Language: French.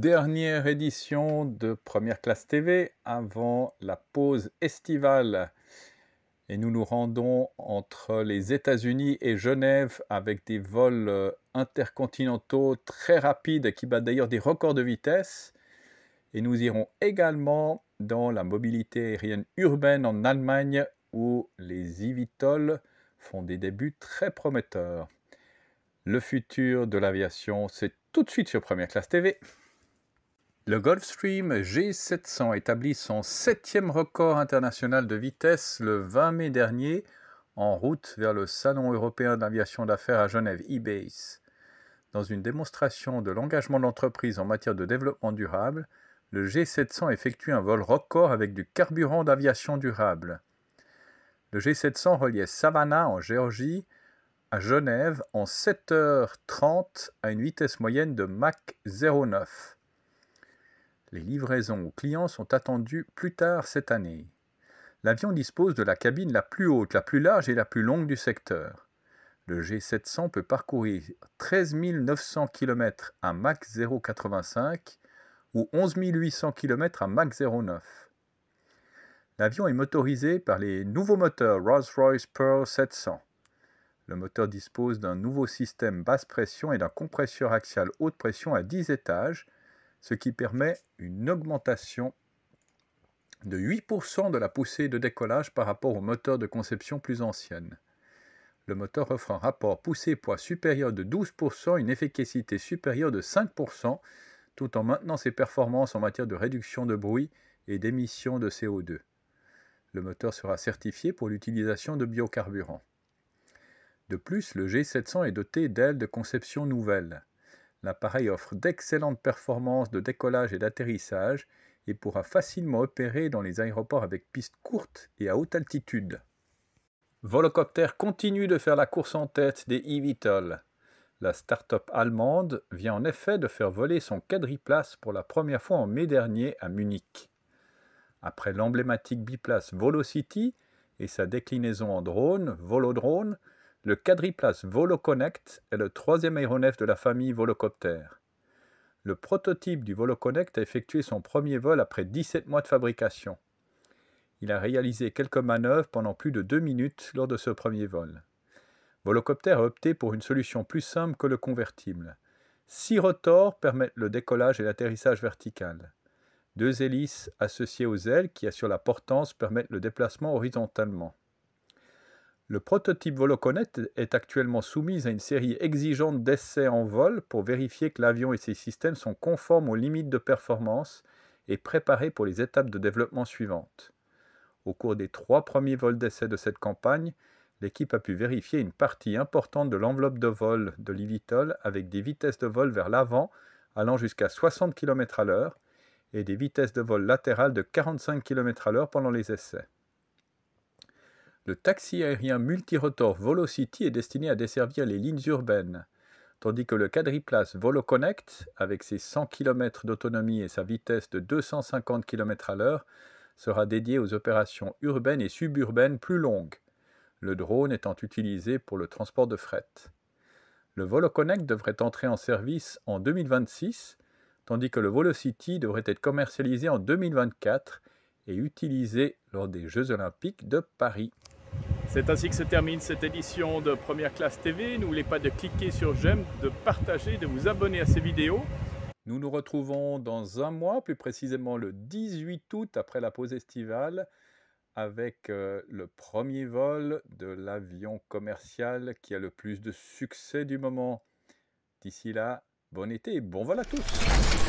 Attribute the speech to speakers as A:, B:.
A: Dernière édition de Première Classe TV avant la pause estivale. Et nous nous rendons entre les États-Unis et Genève avec des vols euh, intercontinentaux très rapides qui battent d'ailleurs des records de vitesse. Et nous irons également dans la mobilité aérienne urbaine en Allemagne où les Ivitols font des débuts très prometteurs. Le futur de l'aviation, c'est tout de suite sur Première Classe TV. Le Gulfstream G700 établit son septième record international de vitesse le 20 mai dernier en route vers le Salon européen d'aviation d'affaires à Genève, eBase. Dans une démonstration de l'engagement de l'entreprise en matière de développement durable, le G700 effectue un vol record avec du carburant d'aviation durable. Le G700 reliait Savannah en Géorgie à Genève en 7h30 à une vitesse moyenne de Mach 09. Les livraisons aux clients sont attendues plus tard cette année. L'avion dispose de la cabine la plus haute, la plus large et la plus longue du secteur. Le G700 peut parcourir 13 900 km à Mach 0,85 ou 11 800 km à Mach 0,9. L'avion est motorisé par les nouveaux moteurs Rolls-Royce Pearl 700. Le moteur dispose d'un nouveau système basse pression et d'un compresseur axial haute pression à 10 étages ce qui permet une augmentation de 8% de la poussée de décollage par rapport au moteur de conception plus ancienne. Le moteur offre un rapport poussée-poids supérieur de 12%, une efficacité supérieure de 5%, tout en maintenant ses performances en matière de réduction de bruit et d'émissions de CO2. Le moteur sera certifié pour l'utilisation de biocarburants. De plus, le G700 est doté d'ailes de conception nouvelle. L'appareil offre d'excellentes performances de décollage et d'atterrissage et pourra facilement opérer dans les aéroports avec pistes courtes et à haute altitude. Volocopter continue de faire la course en tête des eVTOL. La start-up allemande vient en effet de faire voler son quadriplace pour la première fois en mai dernier à Munich. Après l'emblématique biplace Volocity et sa déclinaison en drone, Volodrone, le quadriplace VoloConnect est le troisième aéronef de la famille Volocopter. Le prototype du VoloConnect a effectué son premier vol après 17 mois de fabrication. Il a réalisé quelques manœuvres pendant plus de deux minutes lors de ce premier vol. Volocopter a opté pour une solution plus simple que le convertible. Six rotors permettent le décollage et l'atterrissage vertical. Deux hélices associées aux ailes qui assurent la portance permettent le déplacement horizontalement. Le prototype Voloconet est actuellement soumis à une série exigeante d'essais en vol pour vérifier que l'avion et ses systèmes sont conformes aux limites de performance et préparés pour les étapes de développement suivantes. Au cours des trois premiers vols d'essai de cette campagne, l'équipe a pu vérifier une partie importante de l'enveloppe de vol de l'Ivitol avec des vitesses de vol vers l'avant allant jusqu'à 60 km à l'heure et des vitesses de vol latérales de 45 km à l'heure pendant les essais. Le taxi aérien multirotor Volocity est destiné à desservir les lignes urbaines, tandis que le quadriplace VoloConnect, avec ses 100 km d'autonomie et sa vitesse de 250 km à l'heure, sera dédié aux opérations urbaines et suburbaines plus longues, le drone étant utilisé pour le transport de fret. Le VoloConnect devrait entrer en service en 2026, tandis que le Volocity devrait être commercialisé en 2024 et utilisé lors des Jeux olympiques de Paris. C'est ainsi que se termine cette édition de Première Classe TV. N'oubliez pas de cliquer sur j'aime, de partager, de vous abonner à ces vidéos. Nous nous retrouvons dans un mois, plus précisément le 18 août après la pause estivale, avec euh, le premier vol de l'avion commercial qui a le plus de succès du moment. D'ici là, bon été et bon vol à tous